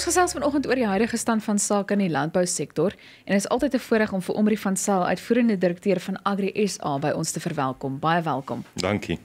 Ons gesels vanoggend oor die huidige stand van sake in die landbousektor en dit is altyd 'n voorreg om vir Omri van Sail, uitvoerende direkteur van Agri SA by ons te verwelkom. Baie welkom. Dankie.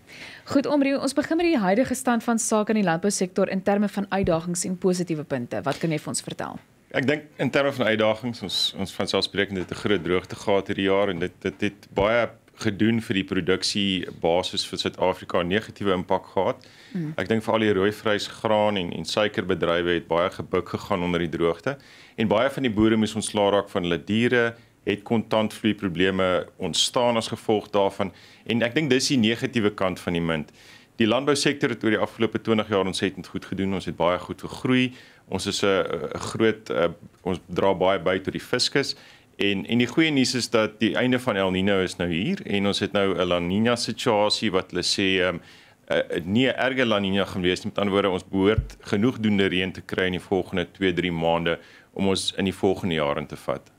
Goed Omri, ons begin met die huidige stand van sake in die landbousektor in terme van uitdagings en positiewe punte. Wat kan jy vir ons vertel? Ek dink in terme van uitdagings, ons ons van selfsprekend het 'n groot droogte gehad hierdie jaar en dit dit het baie gedoen vir die produksie basis vir Suid-Afrika 'n negatiewe impak gehad. Mm. Ek dink veral die rooi vrysgraan en en suikerbedrywe het baie gebuk gegaan onder die droogte en baie van die boere moes ontslaa raak van hulle diere het kontantvloei probleme ontstaan as gevolg daarvan en ek dink dis die negatiewe kant van die munt. Die landbousektor het oor die afgelope 20 jaar ontsettend goed gedoen. Ons het baie goed gegroei. Ons is 'n groot a, eh, ons dra baie by tot die fiskus, En en die goeie nuus is dat die einde van El Niño is nou hier en ons het nou 'n La Niña situasie wat hulle sê um, ehm, uh, eh, nie 'n erge La Niña gaan wees nie. Met ander woorde, ons behoort genoeg doende reën te kry in die volgende 2-3 maande om ons in die volgende jare te vat.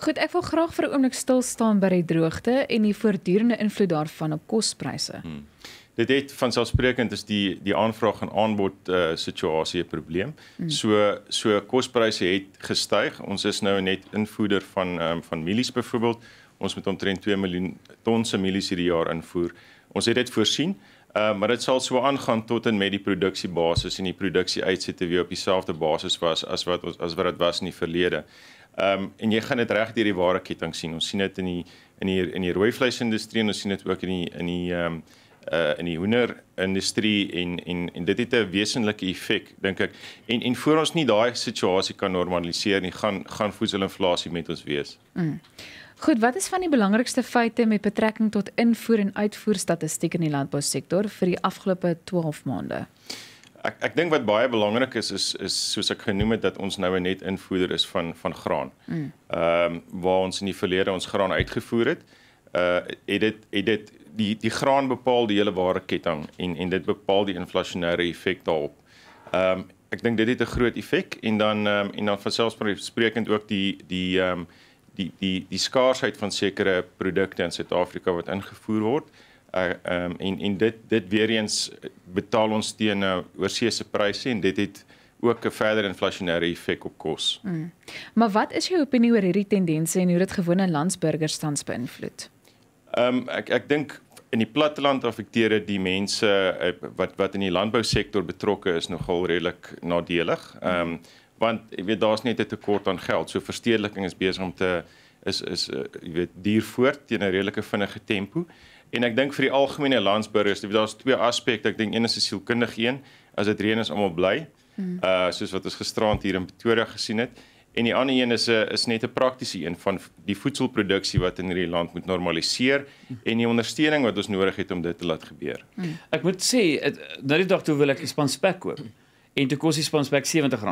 Goed, ek wil graag vir 'n oomblik stil staan by die droogte en die voortdurende invloed daarvan op kospryse. Hmm dit het van selfsprekend is die die aanvraag en aanbod uh, situasie 'n probleem. Mm. So so kospryse het gestyg. Ons is nou net invoerder van um, van mielies byvoorbeeld. Ons moet omtrent 2 miljoen ton se mielies hierdie jaar invoer. Ons het dit voorsien, uh, maar dit sal so aangaan tot en met die produksiebasis en die produksie uitsette weer op dieselfde basis was as wat ons as wat dit was in die verlede. Ehm um, en jy gaan dit reg deur die ware ketting sien. Ons sien dit in die in die in die rooi vleisindustrie en ons sien dit ook in die in die ehm um, uh in die hoender industrie en en en dit het 'n wesenlike effek dink ek. En en voor ons nie daai situasie kan normaliseer nie, gaan gaan voedselinflasie met ons wees. Mm. Goed, wat is van die belangrikste feite met betrekking tot invoer en uitvoer statistiek in die landbousektor vir die afgelope 12 maande? Ek ek dink wat baie belangrik is is is soos ek genoem het dat ons nou 'n net invoerder is van van graan. Mm. Ehm mm. um, waar ons in die verlede ons graan uitgevoer het, uh het dit het dit die die graan bepaal die hele ware ketting en en dit bepaal die inflasionêre effek daarop. Ehm um, ek dink dit het 'n groot effek en dan ehm um, en dan vanselfsprekend ook die die ehm um, die die die skaarsheid van sekere produkte in Suid-Afrika wat ingevoer word. Eh, ehm uh, um, en en dit dit weer eens betaal ons teen nou oorsee se pryse en dit het ook 'n verder inflasionêre effek op kos. Mm. Maar wat is jou opinie oor hierdie tendense en hoe dit gewone landsburgers tans beïnvloed? Ehm um, ek ek dink in die platteland affekteer dit die mense eh, wat wat in die landbousektor betrokke is nogal redelik nadelig. Ehm um, want jy weet daar's net 'n tekort aan geld. So verstedeliking is besig om te is is eh, jy weet duur voort teen 'n redelike vinnige tempo. En ek dink vir die algemene landsburgers, daar's twee aspekte. Ek dink een is 'n sielkundige een as dit reën is almal bly. Uh soos wat ons gisteraand hier in Pretoria gesien het. En die ander een is 'n eh, is net 'n praktiese een van die voedselproduksie wat in hierdie land moet normaliseer en die ondersteuning wat ons nodig het om dit te laat gebeur. Hmm. Ek moet sê, na die dag toe wil ek 'n span spek koop en dit kos die span spek R70.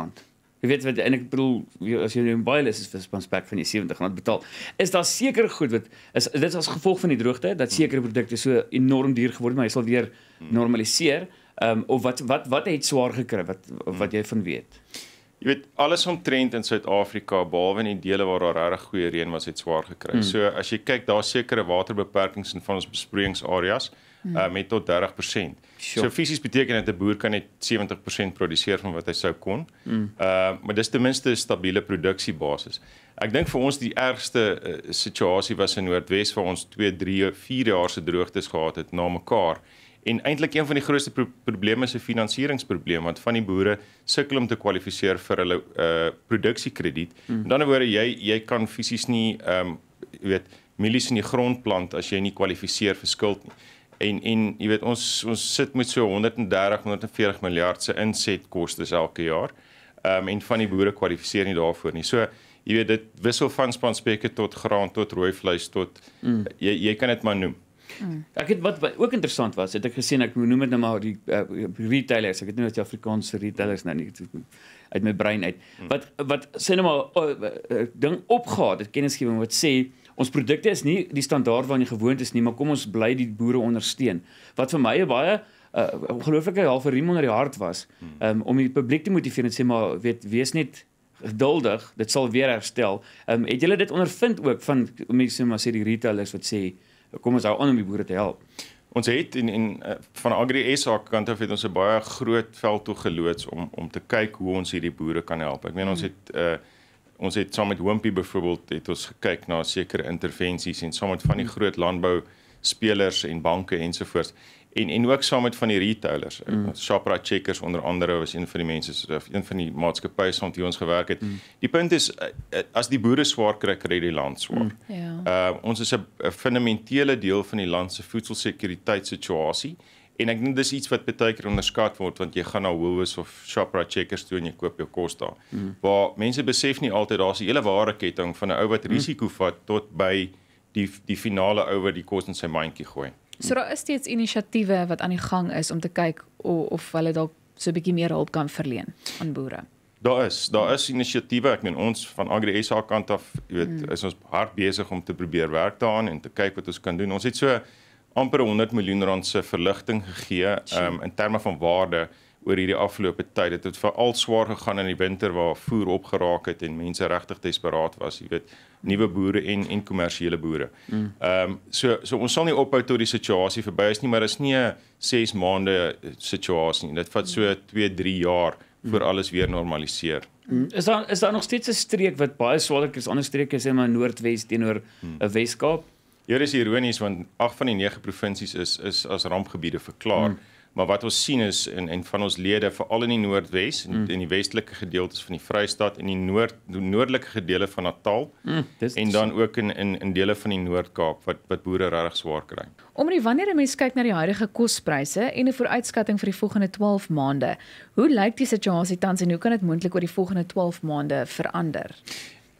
Jy weet wat en ek bedoel as jy in baie lys is vir span spek van die R70 betaal, is daar seker goed wat is dit as gevolg van die droogte dat sekere produkte so enorm duur geword het, maar hy sal weer hmm. normaliseer. Ehm um, of wat wat wat het swaar gekry wat wat hmm. jy van weet? Hmm. Jy weet alles omtrent in Suid-Afrika behalwe in die dele waar daar regtig goeie reën was het swaar gekry. Mm. So as jy kyk daar sekere waterbeperkings in van ons besproeiingsareas mm. uh, met tot 30%. Sure. So fisies beteken dit 'n boer kan net 70% produseer van wat hy sou kon. Mm. Uh maar dis ten minste 'n stabiele produksiebasis. Ek dink vir ons die ergste uh, situasie was in Noordwes waar ons 2, 3, 4 jaar se droogtes gehad het na mekaar en eintlik een van die grootste pro probleme is 'n finansieringsprobleem want van die boere sukkel om te kwalifiseer vir hulle uh produksiekrediet. Hmm. Met mm. ander woorde jy jy kan fisies nie ehm um, jy weet mielies in die grond plant as jy nie kwalifiseer vir skuld nie. En en jy weet ons ons sit met so 130 140 miljard se insetkoste elke jaar. Ehm um, en van die boere kwalifiseer nie daarvoor nie. So jy weet dit wissel van spanspekke tot graan tot rooi vleis tot mm. jy jy kan dit maar noem. Mm. Ek het wat, wat ook interessant was, het ek gesien ek noem dit nou maar die uh, retailers. Ek het nie net Afrikaanse retailers nou nie uit my brein uit. Mm. Wat wat sê nou maar uh, ding opgehaat, dit kennisgewing wat sê ons produkte is nie die standaard waarna jy gewoond is nie, maar kom ons bly die boere ondersteun. Wat vir my 'n baie uh, ongelooflike half riem onder die hart was, um, om die publiek te motiveer en sê maar weet wees net geduldig, dit sal weer herstel. Ehm um, het julle dit ondervind ook van mense maar sê die retailers wat sê kom ons hou aan om die boere te help. Ons het in in eh, van Agri SA kant af het ons 'n baie groot veld toe geloods om om te kyk hoe ons hierdie boere kan help. Ek meen ons hmm. het uh ons het saam met Hoompie byvoorbeeld het ons gekyk na sekere intervensies en saam met van die hmm. groot landbou spelers en banke ensovoorts en en ook saam met van die retailers. Mm. Shoprite Checkers onder andere was een van die mense of een van die maatskappye saam met ons gewerk het. Mm. Die punt is eh, eh, as die boere swaar kry, kry die land swaar. Mm. Ja. Uh ons is 'n fundamentele deel van die land se voedselsekuriteitssituasie en ek dink dis iets wat baie keer onderskat word want jy gaan na Woolworths of Shoprite Checkers toe en jy koop jou kos daar. Mm. Waar mense besef nie altyd daar's 'n hele waardeketting van 'n ou wat mm. risiko mm. vat tot by die die finale ou wat die kos in sy mandjie gooi. Mm. So daar is steeds inisiatiewe wat aan die gang is om te kyk of, of hulle dalk so 'n bietjie meer hulp kan verleen aan boere. Daar is, daar is inisiatiewe. Ek meen ons van Agri SA kant af, jy weet, mm. is ons hard besig om te probeer werk daaraan en te kyk wat ons kan doen. Ons het so amper 100 miljoen rand se verligting gegee um, in terme van waarde oor hierdie afgelope tyd. Dit het, het veral swaar gegaan in die winter waar voer op geraak het en mense regtig desperaat was, jy weet, nuwe boere en en kommersiële boere. Ehm mm. um, so so ons sal nie ophou tot die situasie verby is nie, maar dit is nie 'n 6 maande situasie. Dit vat so 2, 3 jaar voor alles weer normaliseer. Is daar is daar nog steeds 'n streek wat baie swaarlik is, ander streke is net maar Noordwes teenoor 'n mm. Eh, Weskaap. Hier is ironies want 8 van die 9 provinsies is is as rampgebiede verklaar. Mm. Maar wat ons sien is en en van ons lede veral in die Noordwes en mm. in die westelike gedeeltes van die Vrystaat en die noord noordelike gedeele van Natal mm. en dan ook in in in dele van die Noord-Kaap wat wat boere regtig swaar kry. Omdat wanneer 'n mens kyk na die huidige kospryse en 'n vooruitskatting vir die volgende 12 maande, hoe lyk die situasie tans en hoe kan dit moontlik oor die volgende 12 maande verander?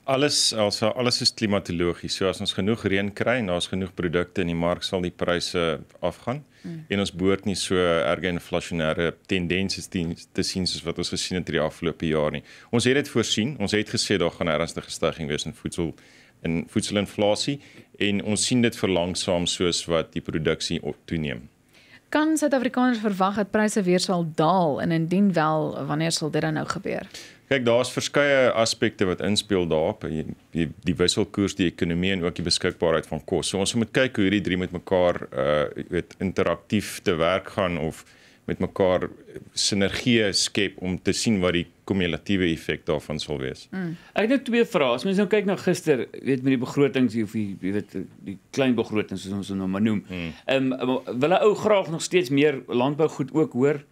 alles also alles is klimatologies. So as ons genoeg reën kry en daar's genoeg produkte in die mark sal die pryse afgaan. Mm. En ons behoort nie so erge inflasionêre tendensies te sien soos wat ons gesien het in die afgelope jaar nie. Ons het dit voorsien. Ons het gesê daar gaan ernstige stygings wees in voedsel en voedselinflasie en ons sien dit verlangsaam soos wat die produksie toeneem. Kan Suid-Afrikaners verwag dat pryse weer sal daal en indien wel wanneer sal dit dan nou gebeur? Kyk, daar's verskeie aspekte wat inspel daarop, die, die wisselkoers, die ekonomie en ook die beskikbaarheid van kos. So ons moet kyk hoe hierdie drie met mekaar uh weet interaktief te werk gaan of met mekaar sinergie skep om te sien wat die kumulatiewe effek daarvan sal wees. Mm. Ek het net nou twee vrae. As mens nou kyk na gister, weet met die begrotings of die weet die klein begrotings soos ons hom nou maar noem. Hmm. Ehm mm. um, wil 'n ou graag nog steeds meer landbougoed ook hoor.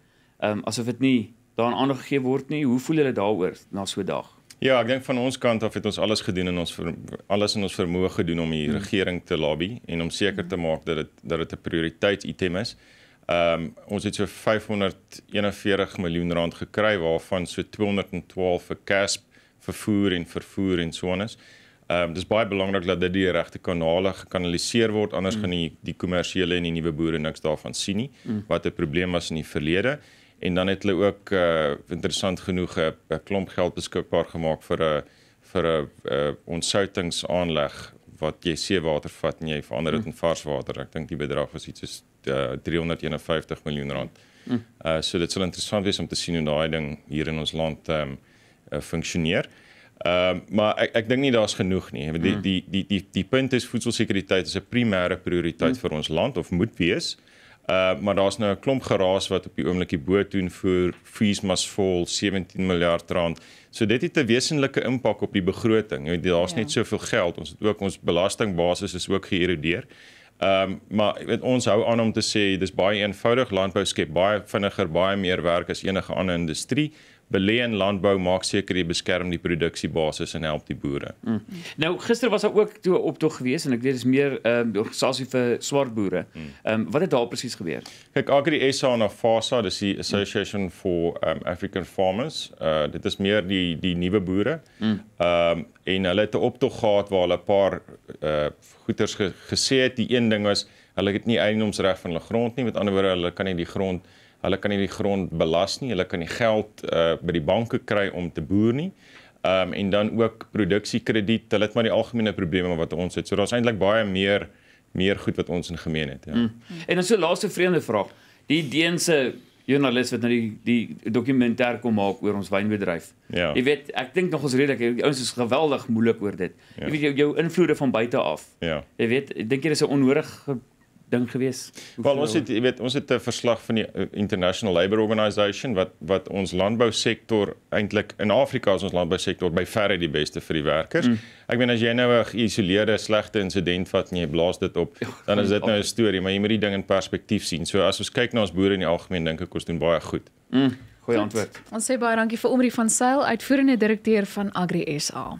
Ehm um, asof dit nie daaraan aandag gegee word nie. Hoe voel julle daaroor na so 'n dag? Ja, ek dink van ons kant af het ons alles gedoen en ons ver, alles in ons vermoë gedoen om hierdie hmm. regering te lobby en om seker te hmm. maak dat dit dat dit 'n prioriteit item is. Ehm um, ons het so 541 miljoen rand gekry waarvan so 212 vir CASP vervoer en vervoer en so ons. Ehm um, dis baie belangrik dat dit die regte kanale gekanaliseer word anders mm. gaan die die kommersiële en die nuwe boere niks daarvan sien nie mm. wat 'n probleem was in die verlede en dan het hulle ook uh interessant genoeg eh, 'n uh, klomp geld beskikbaar gemaak vir 'n uh, vir 'n uh, uh, ontsoutingsaanleg wat jy seewater vat en jy verander dit mm. in vars water. Ek dink die bedrag was iets soos uh, 351 miljoen rand. Mm. Uh so dit sal interessant wees om te sien hoe daai ding hier in ons land ehm um, uh, funksioneer. Ehm uh, maar ek ek dink nie daar's genoeg nie. Die, mm. Hm. die die die die die punt is voedselsekuriteit is 'n primêre prioriteit mm. vir ons land of moet wees. Uh Uh maar daar's nou 'n klomp geraas wat op die oomblik die boot doen voer fees mas vol 17 miljard rand. So dit het 'n wesenlike impak op die begroting. Jy weet daar's ja. net soveel geld. Ons het ook ons belastingbasis is ook geërodeer. Um maar weet ons hou aan om te sê dis baie eenvoudig landbou skep baie vinniger baie meer werk as enige ander industrie. Belê in landbou maak seker jy beskerm die produksiebasis en help die boere. Mm. Nou gister was daar ook toe 'n optog geweest en ek weet dis meer ehm um, organisasie vir swart boere. Mm. Ehm mm. um, wat het daar presies gebeur? Kyk, Agri SA en Afasa, dis die Association mm. for um, African Farmers. Uh dit is meer die die nuwe boere. Mm. Ehm mm. um, en hulle het 'n optog gehad waar hulle 'n paar uh eh, goeters ge gesê het. Die een ding was hulle het nie eienoomsreg van hulle grond nie. Met ander woorde, hulle kan nie die grond Hulle kan nie die grond belas nie, hulle kan nie geld uh by die banke kry om te boer nie. Um en dan ook produksiekrediet. Hulle het maar die algemene probleme wat ons het. So daar's eintlik baie meer meer goed wat ons in gemeen het, ja. Mm. En dan so laaste vreemde vraag. Die Deense joernalis wat nou die die dokumentêr kom maak oor ons wynbedryf. Ja. Jy ja. weet, ek dink nog ons redelik die ouens is geweldig moeilik oor dit. Jy ja. weet jou, jou invloede van buite af. Ja. Jy ja. weet, ek dink jy dis 'n onnodige ding gewees. Wel ons het jy weet ons het 'n verslag van die eh, International Labour Organization wat wat ons landbousektor eintlik in Afrika is ons landbousektor by verre die beste vir die werkers. Mm. Ek meen as jy nou 'n geïsoleerde slegte insident vat en jy blaas dit op, ja, dan is dit ja. nou 'n storie, maar jy moet die ding in perspektief sien. So as ons kyk na ons boere in die algemeen dink ek ons doen baie goed. Mm. Goeie antwoord. Ons sê baie dankie vir Omri van Sail, uitvoerende direkteur van Agri SA.